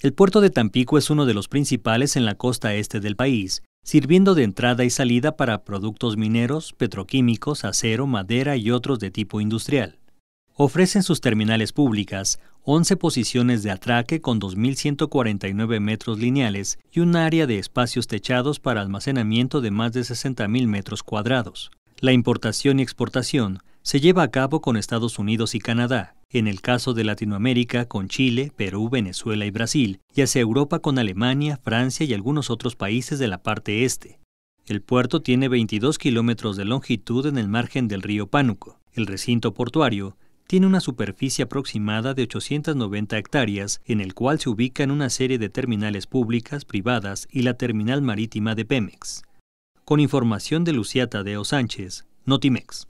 El puerto de Tampico es uno de los principales en la costa este del país, sirviendo de entrada y salida para productos mineros, petroquímicos, acero, madera y otros de tipo industrial. Ofrecen sus terminales públicas 11 posiciones de atraque con 2.149 metros lineales y un área de espacios techados para almacenamiento de más de 60.000 metros cuadrados. La importación y exportación se lleva a cabo con Estados Unidos y Canadá, en el caso de Latinoamérica con Chile, Perú, Venezuela y Brasil, y hacia Europa con Alemania, Francia y algunos otros países de la parte este. El puerto tiene 22 kilómetros de longitud en el margen del río Pánuco. El recinto portuario tiene una superficie aproximada de 890 hectáreas, en el cual se ubican una serie de terminales públicas, privadas y la terminal marítima de Pemex. Con información de Luciata Deo Sánchez, Notimex.